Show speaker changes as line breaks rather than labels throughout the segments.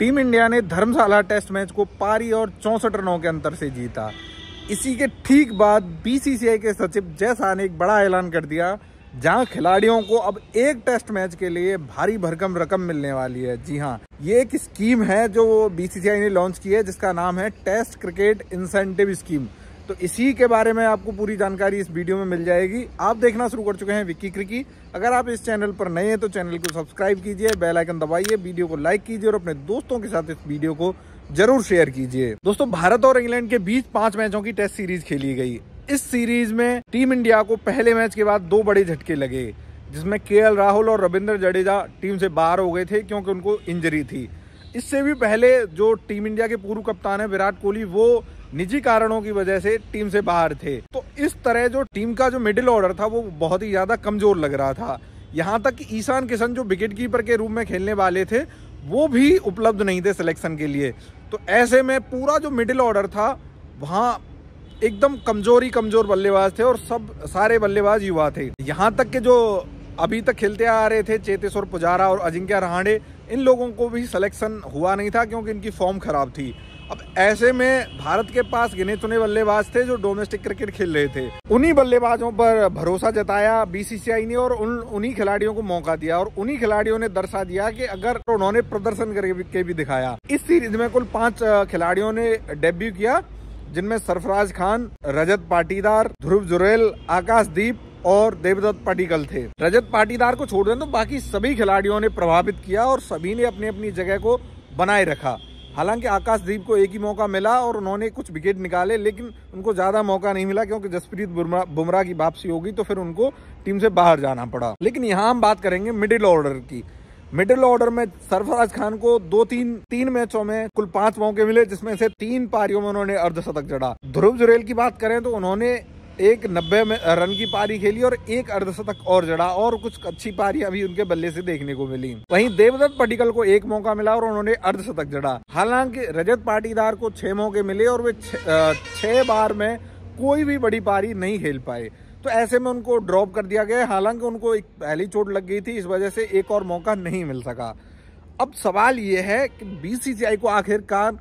team India ने धर्मशाला test match को पारी और चौंसठ रनों के अंतर से जीता इसी के ठीक बाद बीसीसीआई के सचिव जय शाह ने एक बड़ा ऐलान कर दिया जहां खिलाड़ियों को अब एक टेस्ट मैच के लिए भारी भरकम रकम मिलने वाली है जी हाँ ये एक स्कीम है जो बीसीसीआई ने लॉन्च की है जिसका नाम है टेस्ट क्रिकेट इंसेंटिव स्कीम तो इसी के बारे में आपको पूरी जानकारी इस वीडियो में मिल जाएगी आप देखना शुरू कर चुके हैं विक्की क्रिकी अगर आप इस चैनल पर नए हैं तो चैनल को सब्सक्राइब कीजिए बेल आइकन दबाइए वीडियो को लाइक कीजिए और अपने दोस्तों के साथ इस वीडियो को जरूर शेयर कीजिए दोस्तों भारत और इंग्लैंड के बीच पांच मैचों की टेस्ट सीरीज खेली गई इस सीरीज में टीम इंडिया को पहले मैच के बाद दो बड़े झटके लगे जिसमें के राहुल और रविंद्र जडेजा टीम से बाहर हो गए थे क्योंकि उनको इंजरी थी इससे भी पहले जो टीम इंडिया के पूर्व कप्तान है विराट कोहली वो निजी कारणों की वजह से टीम से बाहर थे तो इस तरह जो टीम का जो मिडिल ऑर्डर था वो बहुत ही ज़्यादा कमज़ोर लग रहा था यहाँ तक ईशान किशन जो विकेट कीपर के रूप में खेलने वाले थे वो भी उपलब्ध नहीं थे सिलेक्शन के लिए तो ऐसे में पूरा जो मिडिल ऑर्डर था वहाँ एकदम कमज़ोर ही कमज़ोर बल्लेबाज थे और सब सारे बल्लेबाज युवा थे यहाँ तक के जो अभी तक खेलते आ रहे थे चेतेश्वर पुजारा और अजिंक्य रहाणे इन लोगों को भी सिलेक्शन हुआ नहीं था क्योंकि इनकी फॉर्म खराब थी अब ऐसे में भारत के पास गिने चुने बल्लेबाज थे जो डोमेस्टिक क्रिकेट खेल रहे थे उन्हीं बल्लेबाजों पर भरोसा जताया बीसीसीआई ने और उन उन्हीं खिलाड़ियों को मौका दिया और उन्हीं खिलाड़ियों ने दर्शा दिया कि अगर उन्होंने प्रदर्शन करके भी दिखाया इस सीरीज में कुल पांच खिलाड़ियों ने डेब्यू किया जिनमें सरफराज खान रजत पाटीदार ध्रुव जुरेल आकाशदीप और देवदत्त पाटिकल थे रजत पाटीदार को छोड़ दें तो बाकी सभी खिलाड़ियों ने प्रभावित किया और सभी ने अपनी अपनी जगह को बनाए रखा हालांकि आकाशदीप को एक ही मौका मिला और उन्होंने कुछ विकेट निकाले लेकिन उनको ज़्यादा मौका नहीं मिला क्योंकि जसप्रीत बुमराह की वापसी होगी तो फिर उनको टीम से बाहर जाना पड़ा लेकिन यहाँ हम बात करेंगे मिडिल ऑर्डर की मिडिल ऑर्डर में सरफराज खान को दो तीन तीन मैचों में कुल पांच मौके मिले जिसमें से तीन पारियों में उन्होंने अर्धशतक जड़ा ध्रुव जुरेल की बात करें तो उन्होंने एक नब्बे में रन की पारी खेली और एक अर्धशतक और जड़ा और कुछ अच्छी पारियां भी उनके बल्ले से देखने को मिली वहीं देवदत्त पटिकल को एक मौका मिला और उन्होंने अर्धशतक जड़ा हालांकि रजत पाटीदार को छह मौके मिले और वे छह बार में कोई भी बड़ी पारी नहीं खेल पाए तो ऐसे में उनको ड्रॉप कर दिया गया हालांकि उनको एक पहली चोट लग गई थी इस वजह से एक और मौका नहीं मिल सका अब सवाल ये है कि बीसीसीआई को आखिरकार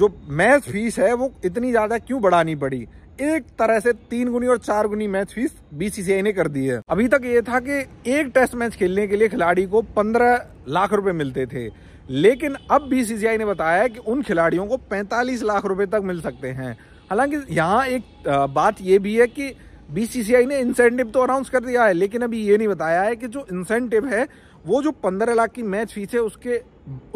जो मैच फीस है वो इतनी ज़्यादा क्यों बढ़ानी पड़ी एक तरह से तीन गुनी और चार गुनी मैच फीस बीसीसीआई ने कर दी है अभी तक ये था कि एक टेस्ट मैच खेलने के लिए खिलाड़ी को पंद्रह लाख रुपए मिलते थे लेकिन अब बीसीसीआई ने बताया है कि उन खिलाड़ियों को पैंतालीस लाख रुपए तक मिल सकते हैं हालांकि यहाँ एक बात यह भी है कि बीसीसीआई ने इंसेंटिव तो अनाउंस कर दिया है लेकिन अभी ये नहीं बताया है कि जो इंसेंटिव है वो जो पंद्रह लाख की मैच फीस है उसके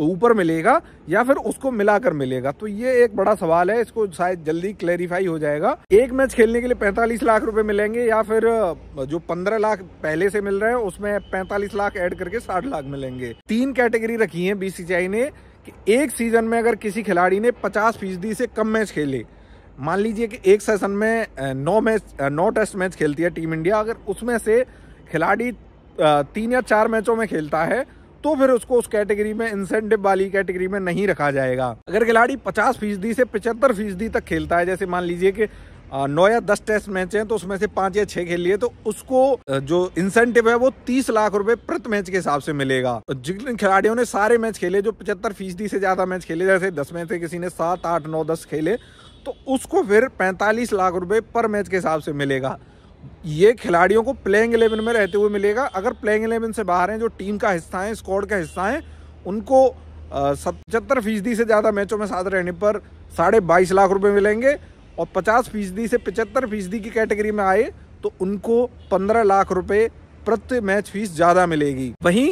ऊपर मिलेगा या फिर उसको मिलाकर मिलेगा तो ये एक बड़ा सवाल है इसको शायद जल्दी क्लैरिफाई हो जाएगा एक मैच खेलने के लिए 45 लाख रुपए मिलेंगे या फिर जो 15 लाख पहले से मिल रहे हैं उसमें 45 लाख ऐड करके 60 लाख मिलेंगे तीन कैटेगरी रखी है बीसीसीआई ने कि एक सीजन में अगर किसी खिलाड़ी ने पचास फीसदी से कम मैच खेले मान लीजिए कि एक सेशन में नौ मैच नौ टेस्ट मैच खेलती है टीम इंडिया अगर उसमें से खिलाड़ी तीन या चार मैचों में खेलता है तो फिर उसको उस कैटेगरी में इंसेंटिव वाली कैटेगरी में नहीं रखा जाएगा अगर खिलाड़ी पचास फीसदी से पचहत्तर फीसदी तक खेलता है जैसे मान लीजिए कि नौ या दस टेस्ट मैच हैं तो उसमें से पांच या छह खेल लिए तो उसको जो इंसेंटिव है वो तीस लाख रुपए प्रति मैच के हिसाब से मिलेगा जिन खिलाड़ियों ने सारे मैच खेले जो पचहत्तर फीसदी से ज़्यादा मैच खेले जैसे दस मैच से किसी ने सात आठ नौ दस खेले तो उसको फिर पैंतालीस लाख रुपए पर मैच के हिसाब से मिलेगा ये खिलाड़ियों को प्लेइंग इलेवन में रहते हुए मिलेगा अगर प्लेइंग इलेवन से बाहर हैं जो टीम का हिस्सा हैं स्क्वाड का हिस्सा हैं उनको पचहत्तर फीसदी से ज़्यादा मैचों में साथ रहने पर साढ़े बाईस लाख रुपए मिलेंगे और पचास फीसदी से पचहत्तर फीसदी की कैटेगरी में आए तो उनको पंद्रह लाख रुपये प्रति मैच फीस ज़्यादा मिलेगी वहीं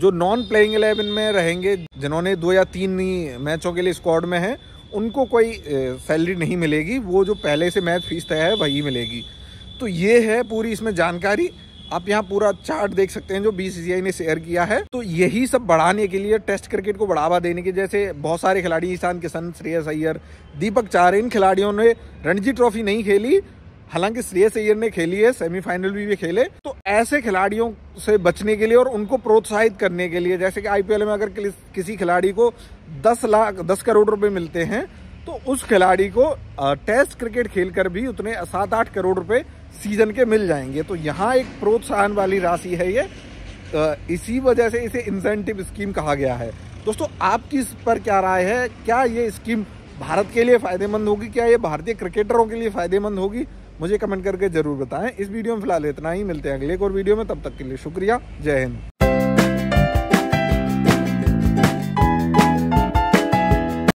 जो नॉन प्लेइंग इलेवन में रहेंगे जिन्होंने दो या तीन ही मैचों के लिए स्क्वाड में हैं उनको कोई सैलरी नहीं मिलेगी वो जो पहले से मैच फीस तय है वही मिलेगी तो ये है पूरी इसमें जानकारी आप यहाँ पूरा चार्ट देख सकते हैं जो बीसीसीआई ने शेयर किया है तो यही सब बढ़ाने के लिए टेस्ट क्रिकेट को बढ़ावा देने के जैसे बहुत सारे खिलाड़ी ईशान किशन श्रेयस अय्यर दीपक चार इन खिलाड़ियों ने रणजी ट्रॉफी नहीं खेली हालांकि श्रेयस अय्यर ने खेली है सेमीफाइनल भी, भी खेले तो ऐसे खिलाड़ियों से बचने के लिए और उनको प्रोत्साहित करने के लिए जैसे कि आईपीएल में अगर किसी खिलाड़ी को दस लाख दस करोड़ रुपए मिलते हैं तो उस खिलाड़ी को टेस्ट क्रिकेट खेलकर भी उतने सात आठ करोड़ रुपए सीज़न के मिल जाएंगे तो यहाँ एक प्रोत्साहन वाली राशि है ये इसी वजह से इसे इंसेंटिव स्कीम कहा गया है दोस्तों आपकी इस पर क्या राय है क्या ये स्कीम भारत के लिए फ़ायदेमंद होगी क्या ये भारतीय क्रिकेटरों के लिए फ़ायदेमंद होगी मुझे कमेंट करके ज़रूर बताएं इस वीडियो में फिलहाल इतना ही मिलते हैं अगले एक और वीडियो में तब तक के लिए शुक्रिया जय हिंद